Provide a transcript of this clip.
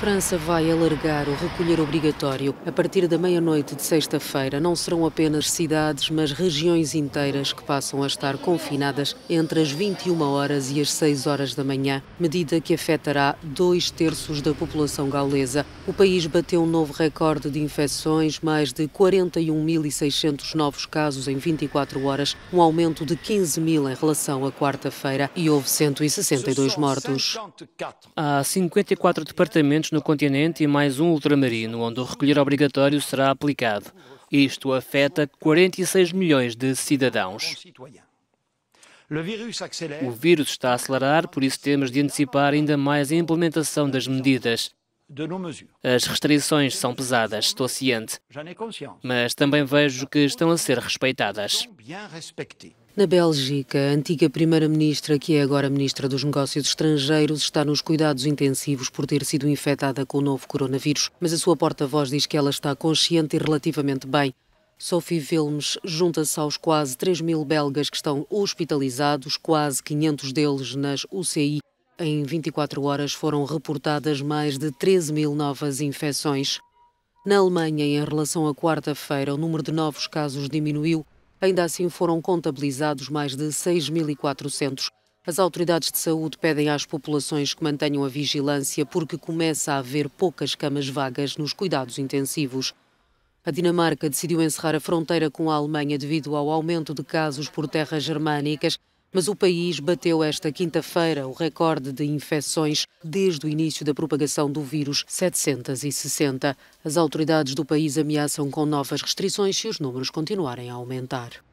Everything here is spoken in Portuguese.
França vai alargar o recolher obrigatório. A partir da meia-noite de sexta-feira, não serão apenas cidades, mas regiões inteiras que passam a estar confinadas entre as 21 horas e as 6 horas da manhã, medida que afetará dois terços da população gaulesa. O país bateu um novo recorde de infecções, mais de 41.600 novos casos em 24 horas, um aumento de 15 mil em relação à quarta-feira, e houve 162 mortos. Há 54 departamentos no continente e mais um ultramarino, onde o recolher obrigatório será aplicado. Isto afeta 46 milhões de cidadãos. O vírus está a acelerar, por isso temos de antecipar ainda mais a implementação das medidas. As restrições são pesadas, estou ciente, mas também vejo que estão a ser respeitadas. Na Bélgica, a antiga primeira-ministra, que é agora ministra dos Negócios Estrangeiros, está nos cuidados intensivos por ter sido infectada com o novo coronavírus, mas a sua porta-voz diz que ela está consciente e relativamente bem. Sophie Vilmes junta-se aos quase 3 mil belgas que estão hospitalizados, quase 500 deles nas UCI. Em 24 horas foram reportadas mais de 13 mil novas infecções. Na Alemanha, em relação à quarta-feira, o número de novos casos diminuiu Ainda assim, foram contabilizados mais de 6.400. As autoridades de saúde pedem às populações que mantenham a vigilância porque começa a haver poucas camas vagas nos cuidados intensivos. A Dinamarca decidiu encerrar a fronteira com a Alemanha devido ao aumento de casos por terras germânicas mas o país bateu esta quinta-feira o recorde de infecções desde o início da propagação do vírus 760. As autoridades do país ameaçam com novas restrições se os números continuarem a aumentar.